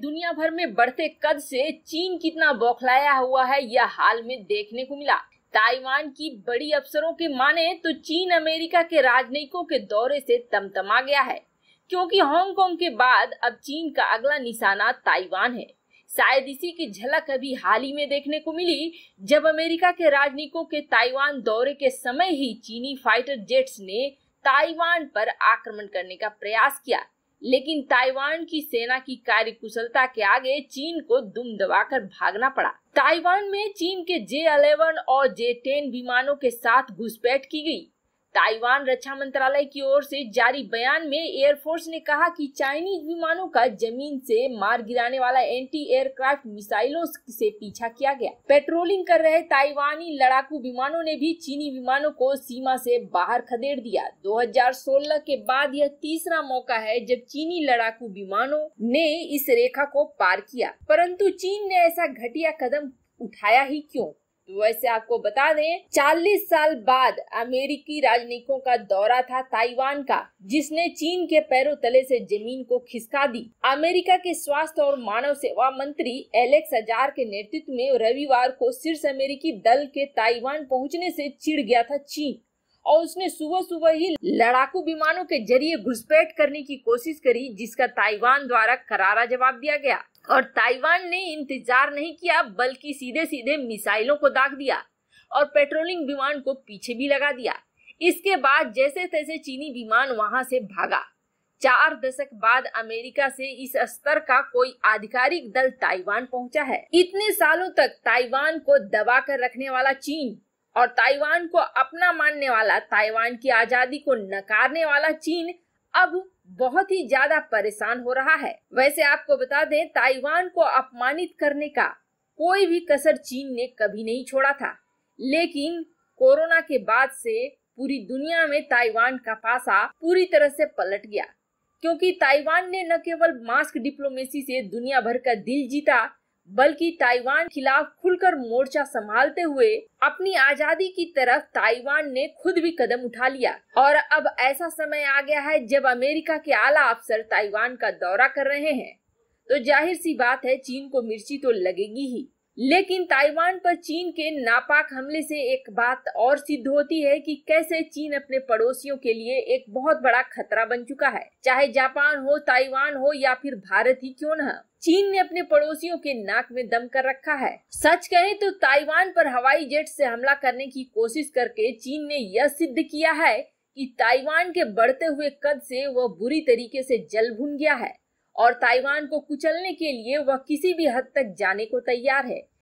दुनिया भर में बढ़ते कद से चीन कितना बौखलाया हुआ है यह हाल में देखने को मिला ताइवान की बड़ी अफसरों के माने तो चीन अमेरिका के राजनयिकों के दौरे से तमतमा गया है क्योंकि हांगकांग के बाद अब चीन का अगला निशाना ताइवान है शायद इसी की झलक अभी हाल ही में देखने को मिली जब अमेरिका के राजनयिकों के ताइवान दौरे के समय ही चीनी फाइटर जेट्स ने ताइवान पर आक्रमण करने का प्रयास किया लेकिन ताइवान की सेना की कार्य कुशलता के आगे चीन को दुम दबाकर भागना पड़ा ताइवान में चीन के जे अलेवन और जे टेन विमानों के साथ घुसपैठ की गई ताइवान रक्षा मंत्रालय की ओर से जारी बयान में एयरफोर्स ने कहा कि चाइनीज विमानों का जमीन से मार गिराने वाला एंटी एयरक्राफ्ट मिसाइलों से पीछा किया गया पेट्रोलिंग कर रहे ताइवानी लड़ाकू विमानों ने भी चीनी विमानों को सीमा से बाहर खदेड़ दिया 2016 के बाद यह तीसरा मौका है जब चीनी लड़ाकू विमानों ने इस रेखा को पार किया परंतु चीन ने ऐसा घटिया कदम उठाया ही क्यों तो वैसे आपको बता दें 40 साल बाद अमेरिकी राजनयिकों का दौरा था ताइवान का जिसने चीन के पैरों तले से जमीन को खिसका दी अमेरिका के स्वास्थ्य और मानव सेवा मंत्री एलेक्स अजार के नेतृत्व में रविवार को शीर्ष अमेरिकी दल के ताइवान पहुंचने से चिढ़ गया था चीन और उसने सुबह सुबह ही लड़ाकू विमानों के जरिए घुसपैठ करने की कोशिश करी जिसका ताइवान द्वारा करारा जवाब दिया गया और ताइवान ने इंतजार नहीं किया बल्कि सीधे सीधे मिसाइलों को दाग दिया और पेट्रोलिंग विमान को पीछे भी लगा दिया इसके बाद जैसे तैसे चीनी विमान वहां से भागा चार दशक बाद अमेरिका से इस स्तर का कोई आधिकारिक दल ताइवान पहुंचा है इतने सालों तक ताइवान को दबा कर रखने वाला चीन और ताइवान को अपना मानने वाला ताइवान की आजादी को नकारने वाला चीन अब बहुत ही ज्यादा परेशान हो रहा है वैसे आपको बता दें ताइवान को अपमानित करने का कोई भी कसर चीन ने कभी नहीं छोड़ा था लेकिन कोरोना के बाद से पूरी दुनिया में ताइवान का पासा पूरी तरह से पलट गया क्योंकि ताइवान ने न केवल मास्क डिप्लोमेसी से दुनिया भर का दिल जीता बल्कि ताइवान खिलाफ खुलकर मोर्चा संभालते हुए अपनी आजादी की तरफ ताइवान ने खुद भी कदम उठा लिया और अब ऐसा समय आ गया है जब अमेरिका के आला अफसर ताइवान का दौरा कर रहे हैं तो जाहिर सी बात है चीन को मिर्ची तो लगेगी ही लेकिन ताइवान पर चीन के नापाक हमले से एक बात और सिद्ध होती है कि कैसे चीन अपने पड़ोसियों के लिए एक बहुत बड़ा खतरा बन चुका है चाहे जापान हो ताइवान हो या फिर भारत ही क्यों न चीन ने अपने पड़ोसियों के नाक में दम कर रखा है सच कहें तो ताइवान पर हवाई जेट से हमला करने की कोशिश करके चीन ने यह सिद्ध किया है कि ताइवान के बढ़ते हुए कद से वह बुरी तरीके से जल भून गया है और ताइवान को कुचलने के लिए वह किसी भी हद तक जाने को तैयार है